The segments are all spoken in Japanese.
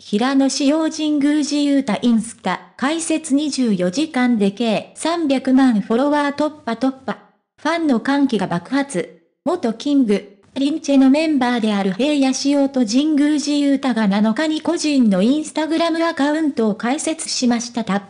平野紫耀神宮寺ゆうたインスタ、開設24時間で計300万フォロワー突破突破。ファンの歓喜が爆発。元キング、リンチェのメンバーである平野紫耀と神宮寺ゆうたが7日に個人のインスタグラムアカウントを開設しましたた。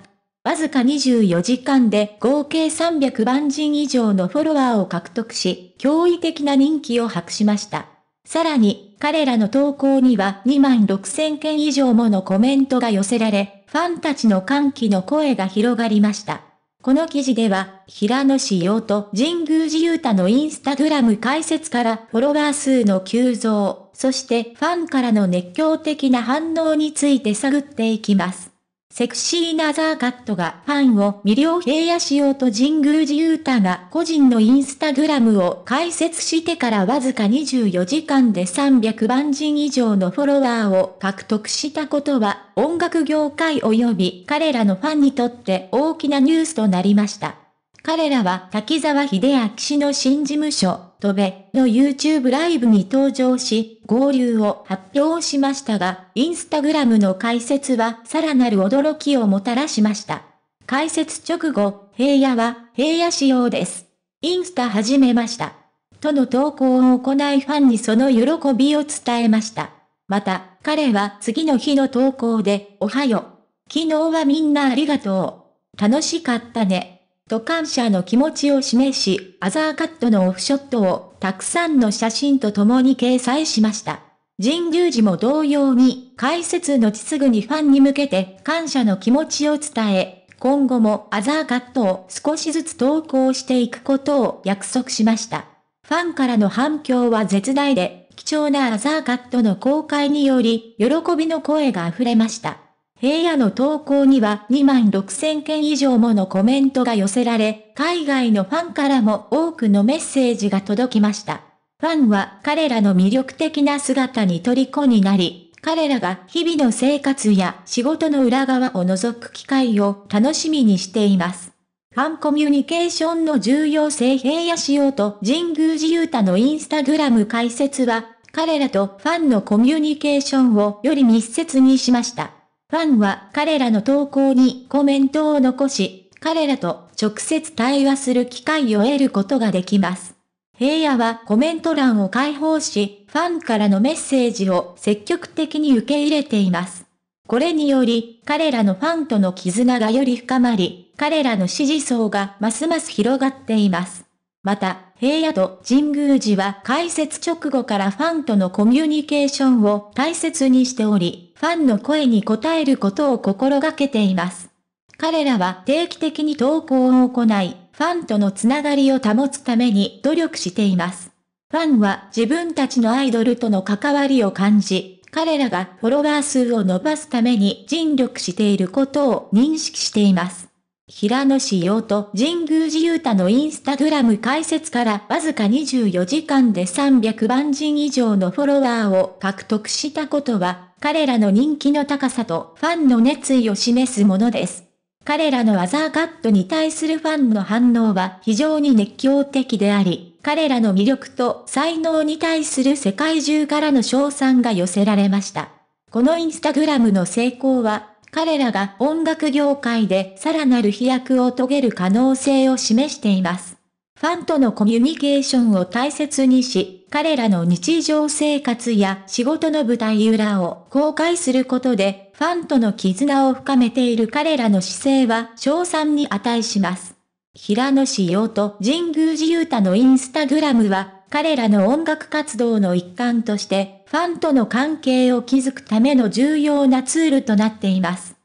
わずか24時間で合計300万人以上のフォロワーを獲得し、驚異的な人気を博しました。さらに、彼らの投稿には2万6000件以上ものコメントが寄せられ、ファンたちの歓喜の声が広がりました。この記事では、平野志陽と神宮寺勇太のインスタグラム解説からフォロワー数の急増、そしてファンからの熱狂的な反応について探っていきます。セクシーなザーカットがファンを魅了平野しようと神宮寺勇太が個人のインスタグラムを開設してからわずか24時間で300万人以上のフォロワーを獲得したことは音楽業界及び彼らのファンにとって大きなニュースとなりました。彼らは滝沢秀明氏の新事務所、とべの YouTube ライブに登場し、合流を発表しましたが、インスタグラムの解説はさらなる驚きをもたらしました。解説直後、平野は平野仕様です。インスタ始めました。との投稿を行いファンにその喜びを伝えました。また、彼は次の日の投稿で、おはよう。昨日はみんなありがとう。楽しかったね。と感謝の気持ちを示し、アザーカットのオフショットをたくさんの写真と共に掲載しました。神宮寺も同様に、解説のちすぐにファンに向けて感謝の気持ちを伝え、今後もアザーカットを少しずつ投稿していくことを約束しました。ファンからの反響は絶大で、貴重なアザーカットの公開により、喜びの声が溢れました。平野の投稿には2万6000件以上ものコメントが寄せられ、海外のファンからも多くのメッセージが届きました。ファンは彼らの魅力的な姿に虜になり、彼らが日々の生活や仕事の裏側を覗く機会を楽しみにしています。ファンコミュニケーションの重要性平野仕様と神宮寺勇太のインスタグラム解説は、彼らとファンのコミュニケーションをより密接にしました。ファンは彼らの投稿にコメントを残し、彼らと直接対話する機会を得ることができます。平野はコメント欄を開放し、ファンからのメッセージを積極的に受け入れています。これにより、彼らのファンとの絆がより深まり、彼らの支持層がますます広がっています。また、平野と神宮寺は開設直後からファンとのコミュニケーションを大切にしており、ファンの声に応えることを心がけています。彼らは定期的に投稿を行い、ファンとのつながりを保つために努力しています。ファンは自分たちのアイドルとの関わりを感じ、彼らがフォロワー数を伸ばすために尽力していることを認識しています。平野紫耀と神宮寺勇太のインスタグラム開設からわずか24時間で300万人以上のフォロワーを獲得したことは、彼らの人気の高さとファンの熱意を示すものです。彼らのアザーカットに対するファンの反応は非常に熱狂的であり、彼らの魅力と才能に対する世界中からの称賛が寄せられました。このインスタグラムの成功は、彼らが音楽業界でさらなる飛躍を遂げる可能性を示しています。ファンとのコミュニケーションを大切にし、彼らの日常生活や仕事の舞台裏を公開することで、ファンとの絆を深めている彼らの姿勢は賞賛に値します。平野志耀と神宮寺勇太のインスタグラムは彼らの音楽活動の一環として、ファンとの関係を築くための重要なツールとなっています。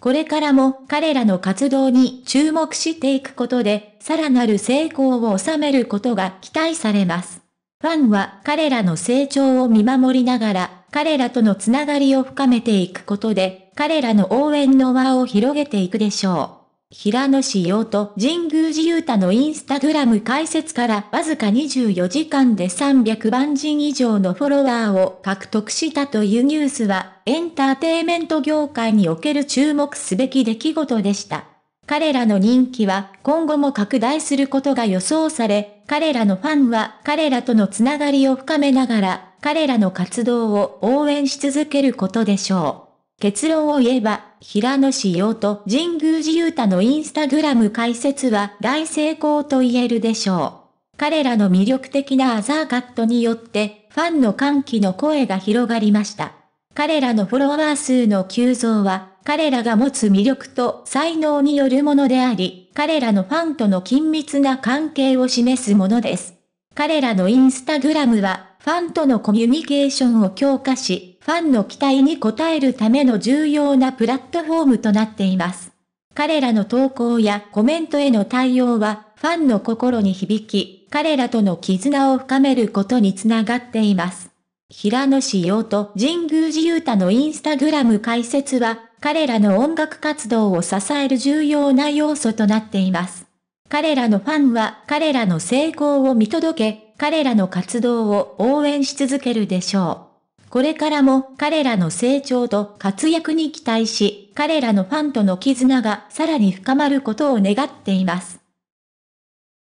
これからも彼らの活動に注目していくことで、さらなる成功を収めることが期待されます。ファンは彼らの成長を見守りながら、彼らとのつながりを深めていくことで、彼らの応援の輪を広げていくでしょう。平野紫耀と神宮寺勇太のインスタグラム開設からわずか24時間で300万人以上のフォロワーを獲得したというニュースは、エンターテイメント業界における注目すべき出来事でした。彼らの人気は今後も拡大することが予想され、彼らのファンは彼らとのつながりを深めながら、彼らの活動を応援し続けることでしょう。結論を言えば、平野紫耀と神宮寺勇太のインスタグラム解説は大成功と言えるでしょう。彼らの魅力的なアザーカットによって、ファンの歓喜の声が広がりました。彼らのフォロワー数の急増は、彼らが持つ魅力と才能によるものであり、彼らのファンとの緊密な関係を示すものです。彼らのインスタグラムは、ファンとのコミュニケーションを強化し、ファンの期待に応えるための重要なプラットフォームとなっています。彼らの投稿やコメントへの対応は、ファンの心に響き、彼らとの絆を深めることにつながっています。平野志陽と神宮寺勇太のインスタグラム解説は、彼らの音楽活動を支える重要な要素となっています。彼らのファンは彼らの成功を見届け、彼らの活動を応援し続けるでしょう。これからも彼らの成長と活躍に期待し、彼らのファンとの絆がさらに深まることを願っています。